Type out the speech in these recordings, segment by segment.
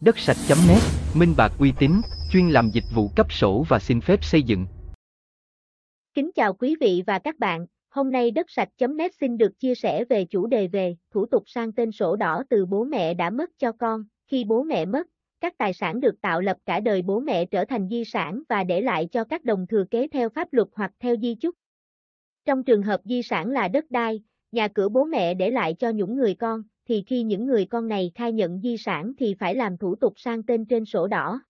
Đất sạch.net, minh bạc uy tín, chuyên làm dịch vụ cấp sổ và xin phép xây dựng. Kính chào quý vị và các bạn, hôm nay đất sạch.net xin được chia sẻ về chủ đề về thủ tục sang tên sổ đỏ từ bố mẹ đã mất cho con. Khi bố mẹ mất, các tài sản được tạo lập cả đời bố mẹ trở thành di sản và để lại cho các đồng thừa kế theo pháp luật hoặc theo di chúc. Trong trường hợp di sản là đất đai, nhà cửa bố mẹ để lại cho những người con, thì khi những người con này khai nhận di sản thì phải làm thủ tục sang tên trên sổ đỏ.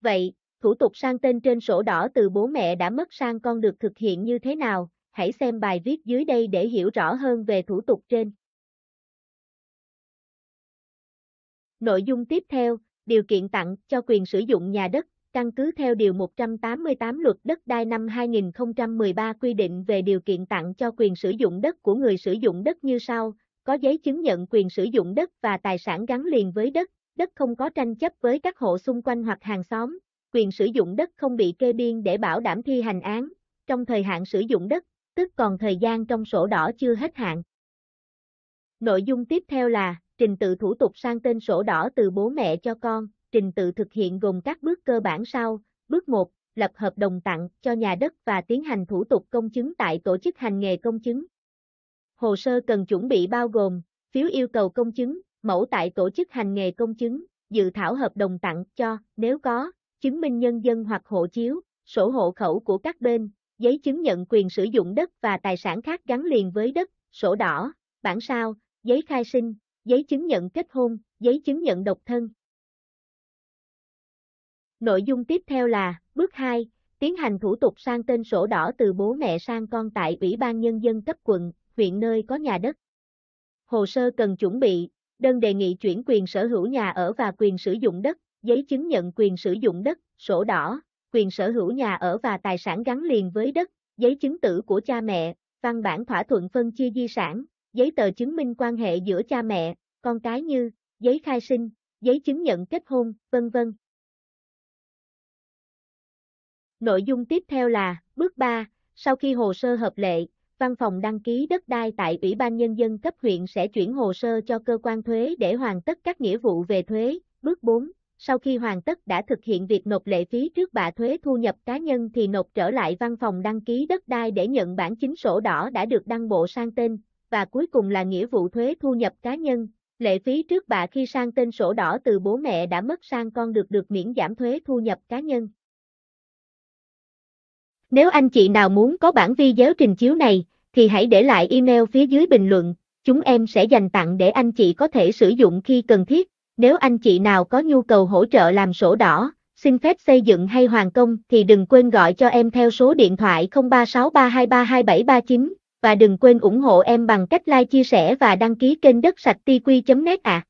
Vậy, thủ tục sang tên trên sổ đỏ từ bố mẹ đã mất sang con được thực hiện như thế nào, hãy xem bài viết dưới đây để hiểu rõ hơn về thủ tục trên. Nội dung tiếp theo, điều kiện tặng cho quyền sử dụng nhà đất, căn cứ theo Điều 188 Luật Đất đai năm 2013 quy định về điều kiện tặng cho quyền sử dụng đất của người sử dụng đất như sau, có giấy chứng nhận quyền sử dụng đất và tài sản gắn liền với đất, đất không có tranh chấp với các hộ xung quanh hoặc hàng xóm, quyền sử dụng đất không bị kê biên để bảo đảm thi hành án, trong thời hạn sử dụng đất, tức còn thời gian trong sổ đỏ chưa hết hạn. Nội dung tiếp theo là trình tự thủ tục sang tên sổ đỏ từ bố mẹ cho con, trình tự thực hiện gồm các bước cơ bản sau, bước 1, lập hợp đồng tặng cho nhà đất và tiến hành thủ tục công chứng tại tổ chức hành nghề công chứng, Hồ sơ cần chuẩn bị bao gồm, phiếu yêu cầu công chứng, mẫu tại tổ chức hành nghề công chứng, dự thảo hợp đồng tặng cho, nếu có, chứng minh nhân dân hoặc hộ chiếu, sổ hộ khẩu của các bên, giấy chứng nhận quyền sử dụng đất và tài sản khác gắn liền với đất, sổ đỏ, bản sao, giấy khai sinh, giấy chứng nhận kết hôn, giấy chứng nhận độc thân. Nội dung tiếp theo là, bước 2, tiến hành thủ tục sang tên sổ đỏ từ bố mẹ sang con tại Ủy ban Nhân dân cấp quận, huyện nơi có nhà đất. Hồ sơ cần chuẩn bị, đơn đề nghị chuyển quyền sở hữu nhà ở và quyền sử dụng đất, giấy chứng nhận quyền sử dụng đất, sổ đỏ, quyền sở hữu nhà ở và tài sản gắn liền với đất, giấy chứng tử của cha mẹ, văn bản thỏa thuận phân chia di sản, giấy tờ chứng minh quan hệ giữa cha mẹ, con cái như giấy khai sinh, giấy chứng nhận kết hôn, vân vân. Nội dung tiếp theo là bước 3, sau khi hồ sơ hợp lệ, văn phòng đăng ký đất đai tại Ủy ban Nhân dân cấp huyện sẽ chuyển hồ sơ cho cơ quan thuế để hoàn tất các nghĩa vụ về thuế. Bước 4. Sau khi hoàn tất đã thực hiện việc nộp lệ phí trước bạ thuế thu nhập cá nhân thì nộp trở lại văn phòng đăng ký đất đai để nhận bản chính sổ đỏ đã được đăng bộ sang tên, và cuối cùng là nghĩa vụ thuế thu nhập cá nhân. Lệ phí trước bạ khi sang tên sổ đỏ từ bố mẹ đã mất sang con được được miễn giảm thuế thu nhập cá nhân. Nếu anh chị nào muốn có bản vi giáo trình chiếu này, thì hãy để lại email phía dưới bình luận, chúng em sẽ dành tặng để anh chị có thể sử dụng khi cần thiết. Nếu anh chị nào có nhu cầu hỗ trợ làm sổ đỏ, xin phép xây dựng hay hoàn công thì đừng quên gọi cho em theo số điện thoại 0363232739 và đừng quên ủng hộ em bằng cách like chia sẻ và đăng ký kênh đất sạch tiwi.net ạ. À.